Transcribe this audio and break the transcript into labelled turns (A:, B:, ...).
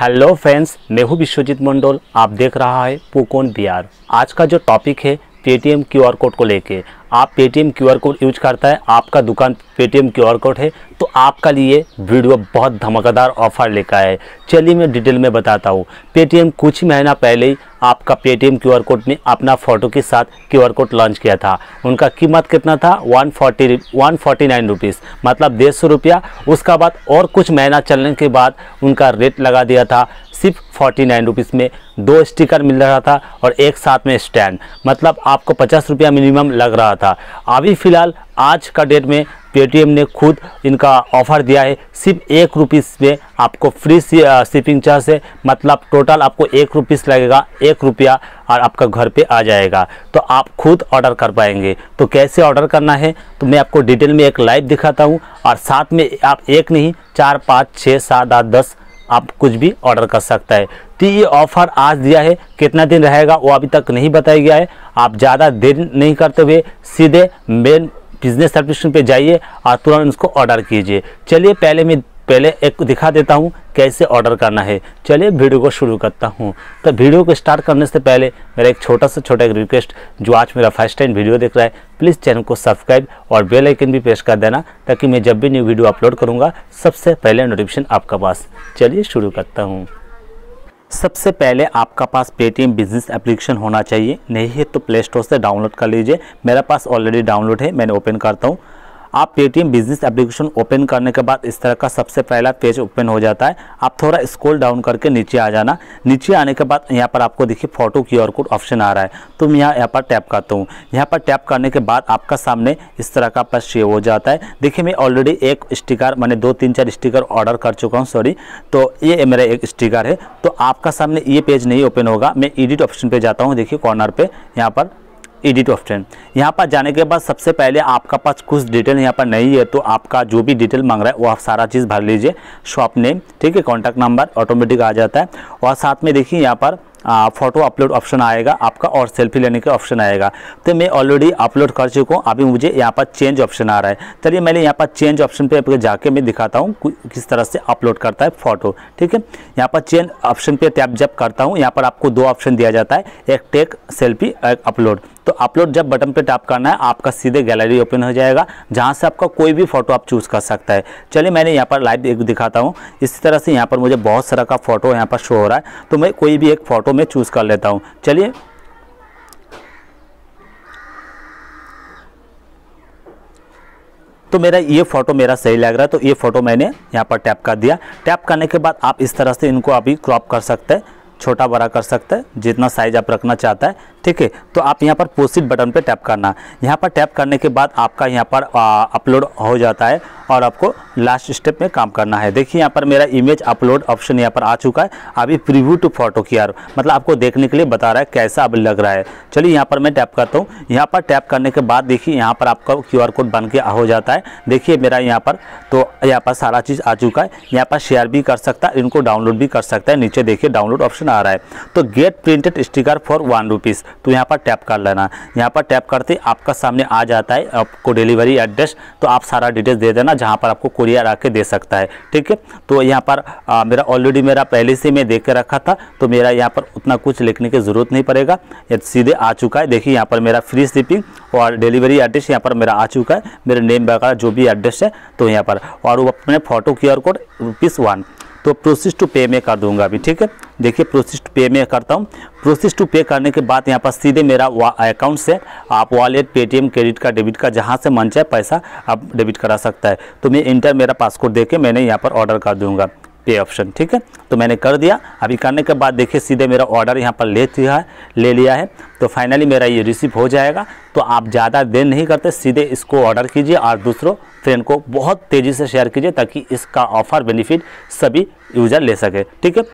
A: hello friends मैं हूँ विश्वजीत मंडोल आप देख रहा है पोकोन बिहार आज का जो टॉपिक है पेटीएम क्यूआर कोड को लेके आप पेटीएम क्यूआर कोड यूज करता है आपका दुकान पेटीएम क्यूआर कोड है तो आपका लिए वीडियो बहुत धमाकेदार ऑफर लेकर है चलिए मैं डिटेल में बताता हूँ पेटीएम कुछ ही महीना पहले ही आपका पेटीएम क्यू आर कोड ने अपना फ़ोटो के साथ क्यू आर कोड लॉन्च किया था उनका कीमत कितना था one forty one forty nine rupees मतलब डेढ़ सौ रुपया उसका बाद और कुछ महीना चलने के बाद उनका रेट लगा दिया था सिर्फ फोर्टी नाइन रुपीज़ में दो स्टिकर मिल रहा था और एक साथ में स्टैंड मतलब आपको पचास रुपया मिनिमम लग रहा था अभी फ़िलहाल आज का डेट में पेटीएम ने खुद इनका ऑफ़र दिया है सिर्फ एक रुपीस में आपको फ्री शिपिंग चार्ज है मतलब टोटल आपको एक रुपीस लगेगा एक रुपया और आपका घर पे आ जाएगा तो आप खुद ऑर्डर कर पाएंगे तो कैसे ऑर्डर करना है तो मैं आपको डिटेल में एक लाइव दिखाता हूँ और साथ में आप एक नहीं चार पाँच छः सात आठ दस आप कुछ भी ऑर्डर कर सकता है तो ये ऑफ़र आज दिया है कितना दिन रहेगा वो अभी तक नहीं बताया गया है आप ज़्यादा देर नहीं करते हुए सीधे मेन बिजनेस सर्विस पे जाइए और तुरंत उसको ऑर्डर कीजिए चलिए पहले मैं पहले एक दिखा देता हूँ कैसे ऑर्डर करना है चलिए वीडियो को शुरू करता हूँ तो वीडियो को स्टार्ट करने से पहले मेरा एक छोटा सा छोटा एक रिक्वेस्ट जो आज मेरा फर्स्ट टाइम वीडियो देख रहा है प्लीज़ चैनल को सब्सक्राइब और बेल आइकन भी प्रेस कर देना ताकि मैं जब भी न्यू वीडियो अपलोड करूँगा सबसे पहले नोटिफिकेशन आपका पास चलिए शुरू करता हूँ सबसे पहले आपका पास पेटीएम बिजनेस एप्लीकेशन होना चाहिए नहीं है तो प्ले स्टोर से डाउनलोड कर लीजिए मेरा पास ऑलरेडी डाउनलोड है मैंने ओपन करता हूँ आप पेटीएम बिजनेस एप्लीकेशन ओपन करने के बाद इस तरह का सबसे पहला पेज ओपन हो जाता है आप थोड़ा स्क्रॉल डाउन करके नीचे आ जाना नीचे आने के बाद यहाँ पर आपको देखिए फोटो क्यू कोड ऑप्शन आ रहा है तो मैं यहाँ यहाँ पर टैप करता हूँ यहाँ पर टैप करने के बाद आपका सामने इस तरह का पर हो जाता है देखिए मैं ऑलरेडी एक स्टिकर मैंने दो तीन चार स्टिकर ऑर्डर कर चुका हूँ सॉरी तो ये मेरा एक स्टिकर है तो आपका सामने ये पेज नहीं ओपन होगा मैं एडिट ऑप्शन पर जाता हूँ देखिए कॉर्नर पर यहाँ पर एडिट e ऑप्शन यहाँ पर जाने के बाद सबसे पहले आपका पास कुछ डिटेल यहाँ पर नहीं है तो आपका जो भी डिटेल मांग रहा है वो आप सारा चीज़ भर लीजिए शॉप नेम ठीक है कॉन्टैक्ट नंबर ऑटोमेटिक आ जाता है और साथ में देखिए यहाँ पर फ़ोटो अपलोड ऑप्शन आएगा आपका और सेल्फी लेने का ऑप्शन आएगा तो मैं ऑलरेडी अपलोड कर चुका हूँ अभी मुझे यहाँ पर चेंज ऑप्शन आ रहा है चलिए मैंने यहाँ पर चेंज ऑप्शन पे जाके मैं दिखाता हूँ किस तरह से अपलोड करता है फ़ोटो ठीक है यहाँ पर चेंज ऑप्शन पे टैप जब करता हूँ यहाँ पर आपको दो ऑप्शन दिया जाता है एक टेक सेल्फी एक अपलोड तो अपलोड जब बटन पे टैप करना है आपका सीधे गैलरी ओपन हो जाएगा जहाँ से आपका कोई भी फोटो आप चूज़ कर सकता है चलिए मैंने यहाँ पर लाइव एक दिखाता हूँ इसी तरह से यहाँ पर मुझे बहुत सारा का फ़ोटो यहाँ पर शो हो रहा है तो मैं कोई भी एक फ़ोटो में चूज़ कर लेता हूँ चलिए तो मेरा ये फ़ोटो मेरा सही लग रहा है तो ये फ़ोटो मैंने यहाँ पर टैप कर दिया टैप करने के बाद आप इस तरह से इनको अभी क्रॉप कर सकते हैं छोटा बड़ा कर सकते हैं जितना साइज आप रखना चाहता है ठीक है तो आप यहाँ पर पोस्टिट बटन पे टैप करना यहाँ पर टैप करने के बाद आपका यहाँ पर अपलोड हो जाता है और आपको लास्ट स्टेप में काम करना है देखिए यहाँ पर मेरा इमेज अपलोड ऑप्शन यहाँ पर आ चुका है अभी प्रीव्यू टू फोटो की आर मतलब आपको देखने के लिए बता रहा है कैसा अब लग रहा है चलिए यहाँ पर मैं टैप करता हूँ यहाँ पर टैप करने के बाद देखिए यहाँ पर आपका क्यू कोड बन के हो जाता है देखिए मेरा यहाँ पर तो यहाँ पर सारा चीज़ आ चुका है यहाँ पर शेयर भी कर सकता है इनको डाउनलोड भी कर सकता है नीचे देखिए डाउनलोड ऑप्शन आ रहा है तो get printed sticker for one rupees तो यहाँ पर टैप कर लेना यहाँ पर टैप करते आपका सामने आ जाता है आपको डिलीवरी एड्रेस तो आप सारा डिटेल्स दे देना जहाँ पर आपको कुरियर आके दे सकता है ठीक है तो यहाँ पर आ, मेरा ऑलरेडी मेरा पहले से मैं देख के रखा था तो मेरा यहाँ पर उतना कुछ लिखने की ज़रूरत नहीं पड़ेगा सीधे आ चुका है देखिए यहाँ पर मेरा फ्री शिपिंग और डिलीवरी एड्रेस यहाँ पर मेरा आ चुका है मेरे नेम वगैरह जो भी एड्रेस है तो यहाँ पर और वो अपने photo Q R code rupees one तो प्रोसेस टू पे मैं कर दूंगा अभी ठीक है देखिए प्रोसेस टू पे में करता हूँ प्रोसेस टू पे करने के बाद यहाँ पर सीधे मेरा अकाउंट से आप wallet Paytm credit card debit card जहाँ से मन चाहे पैसा आप डेबिट करा सकता है तो मैं इंटर मेरा पासपोर्ट दे के मैंने यहाँ पर ऑर्डर कर दूँगा पे ऑप्शन ठीक है तो मैंने कर दिया अभी करने के बाद देखिए सीधे मेरा ऑर्डर यहाँ पर ले लिया है ले लिया है तो फाइनली मेरा ये रिसीव हो जाएगा तो आप ज़्यादा देर नहीं करते सीधे इसको ऑर्डर कीजिए और दूसरों फ्रेंड को बहुत तेज़ी से शेयर कीजिए ताकि इसका ऑफर बेनिफिट सभी यूज़र ले सके ठीक है